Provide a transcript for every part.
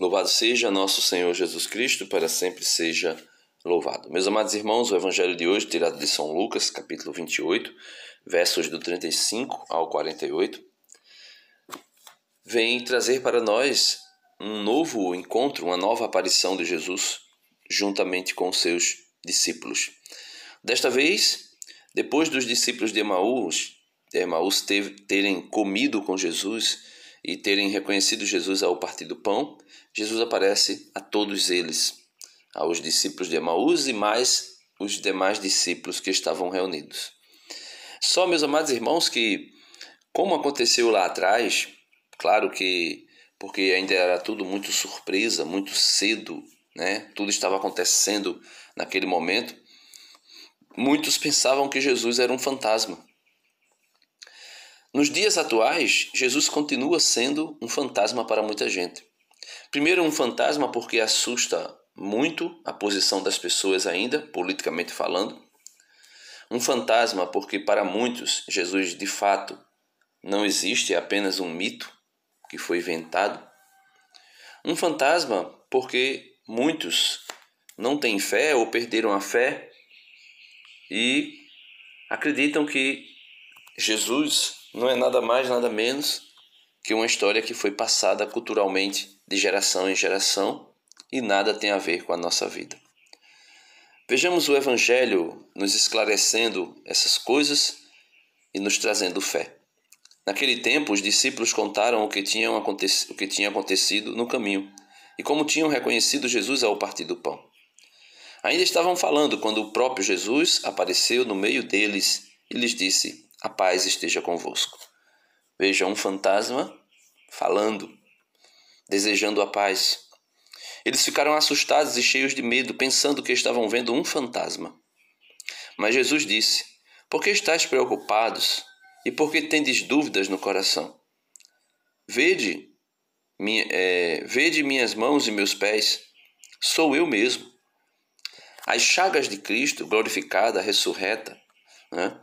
Louvado seja nosso Senhor Jesus Cristo, para sempre seja louvado. Meus amados irmãos, o evangelho de hoje, tirado de São Lucas, capítulo 28, versos do 35 ao 48, vem trazer para nós um novo encontro, uma nova aparição de Jesus juntamente com seus discípulos. Desta vez, depois dos discípulos de Emaús, de Emaús terem comido com Jesus, e terem reconhecido Jesus ao partir do pão, Jesus aparece a todos eles, aos discípulos de Emaús e mais os demais discípulos que estavam reunidos. Só, meus amados irmãos, que como aconteceu lá atrás, claro que porque ainda era tudo muito surpresa, muito cedo, né? Tudo estava acontecendo naquele momento. Muitos pensavam que Jesus era um fantasma. Nos dias atuais, Jesus continua sendo um fantasma para muita gente. Primeiro, um fantasma porque assusta muito a posição das pessoas, ainda, politicamente falando. Um fantasma porque, para muitos, Jesus de fato não existe, é apenas um mito que foi inventado. Um fantasma porque muitos não têm fé ou perderam a fé e acreditam que Jesus não é nada mais, nada menos que uma história que foi passada culturalmente de geração em geração e nada tem a ver com a nossa vida. Vejamos o Evangelho nos esclarecendo essas coisas e nos trazendo fé. Naquele tempo, os discípulos contaram o que, tinham o que tinha acontecido no caminho e como tinham reconhecido Jesus ao partir do pão. Ainda estavam falando quando o próprio Jesus apareceu no meio deles e lhes disse: a paz esteja convosco. Veja um fantasma falando, desejando a paz. Eles ficaram assustados e cheios de medo, pensando que estavam vendo um fantasma. Mas Jesus disse: Por que estáis preocupados e por que tendes dúvidas no coração? Vede, minha, é, vede minhas mãos e meus pés, sou eu mesmo. As chagas de Cristo, glorificada, ressurreta, né,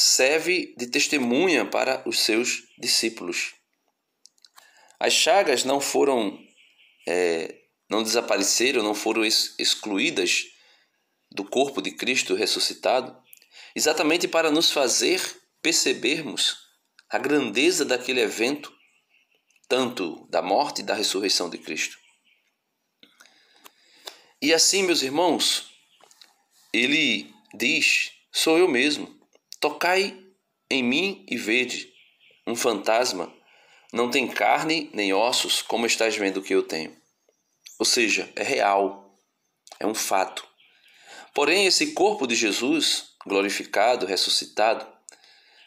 serve de testemunha para os seus discípulos. As chagas não foram, é, não desapareceram, não foram excluídas do corpo de Cristo ressuscitado, exatamente para nos fazer percebermos a grandeza daquele evento, tanto da morte e da ressurreição de Cristo. E assim, meus irmãos, ele diz: sou eu mesmo. Tocai em mim e vede, um fantasma, não tem carne nem ossos, como estás vendo que eu tenho. Ou seja, é real, é um fato. Porém, esse corpo de Jesus, glorificado, ressuscitado,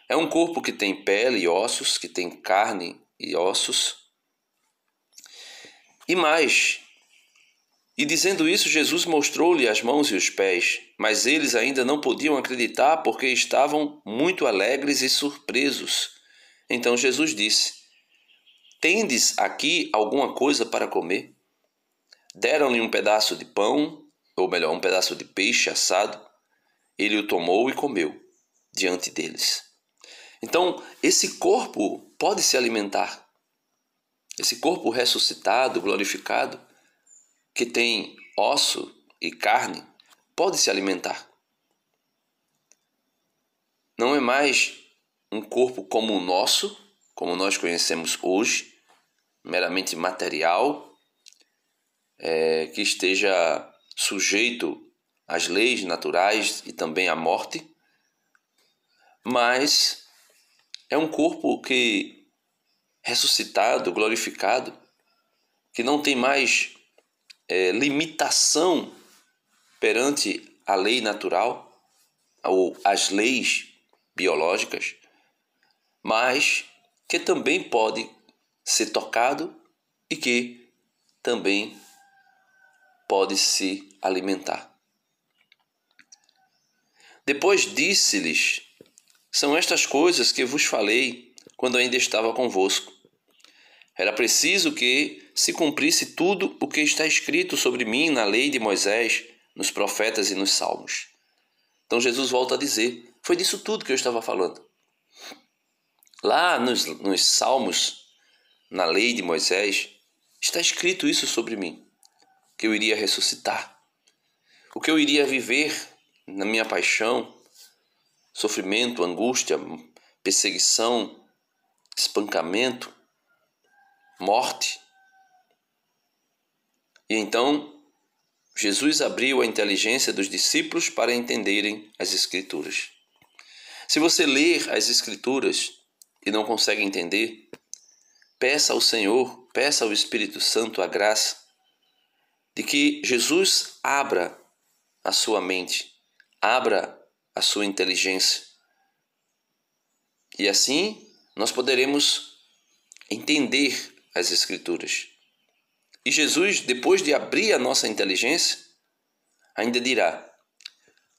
é um corpo que tem pele e ossos, que tem carne e ossos. E mais, e dizendo isso, Jesus mostrou-lhe as mãos e os pés, mas eles ainda não podiam acreditar porque estavam muito alegres e surpresos. Então Jesus disse: Tendes aqui alguma coisa para comer? Deram-lhe um pedaço de pão, ou melhor, um pedaço de peixe assado. Ele o tomou e comeu diante deles. Então, esse corpo pode se alimentar. Esse corpo ressuscitado, glorificado, que tem osso e carne pode se alimentar. Não é mais um corpo como o nosso, como nós conhecemos hoje, meramente material, é, que esteja sujeito às leis naturais e também à morte, mas é um corpo que ressuscitado, glorificado, que não tem mais é, limitação perante a lei natural ou as leis biológicas, mas que também pode ser tocado e que também pode se alimentar. Depois disse-lhes: São estas coisas que vos falei quando ainda estava convosco era preciso que se cumprisse tudo o que está escrito sobre mim na lei de Moisés, nos profetas e nos salmos. Então Jesus volta a dizer: foi disso tudo que eu estava falando. Lá nos, nos salmos, na lei de Moisés, está escrito isso sobre mim: que eu iria ressuscitar, o que eu iria viver na minha paixão, sofrimento, angústia, perseguição, espancamento morte. E então Jesus abriu a inteligência dos discípulos para entenderem as Escrituras. Se você ler as Escrituras e não consegue entender, peça ao Senhor, peça ao Espírito Santo a graça de que Jesus abra a sua mente, abra a sua inteligência. E assim nós poderemos entender as Escrituras. E Jesus, depois de abrir a nossa inteligência, ainda dirá: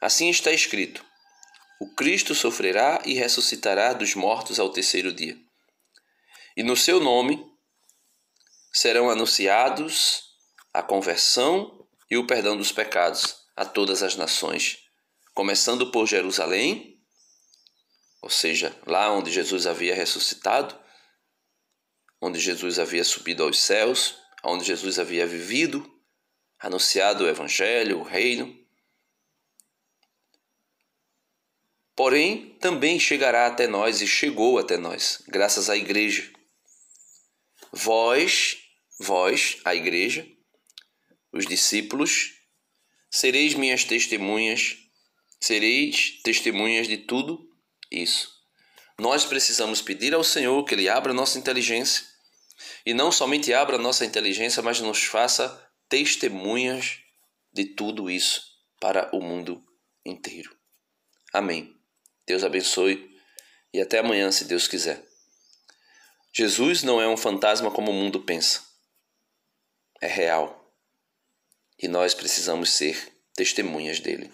Assim está escrito: O Cristo sofrerá e ressuscitará dos mortos ao terceiro dia. E no seu nome serão anunciados a conversão e o perdão dos pecados a todas as nações, começando por Jerusalém, ou seja, lá onde Jesus havia ressuscitado, onde Jesus havia subido aos céus, onde Jesus havia vivido, anunciado o Evangelho, o Reino. Porém, também chegará até nós e chegou até nós, graças à Igreja. Vós, vós, a Igreja, os discípulos, sereis minhas testemunhas, sereis testemunhas de tudo isso. Nós precisamos pedir ao Senhor que Ele abra nossa inteligência e não somente abra nossa inteligência, mas nos faça testemunhas de tudo isso para o mundo inteiro. Amém. Deus abençoe e até amanhã, se Deus quiser. Jesus não é um fantasma como o mundo pensa. É real. E nós precisamos ser testemunhas dele.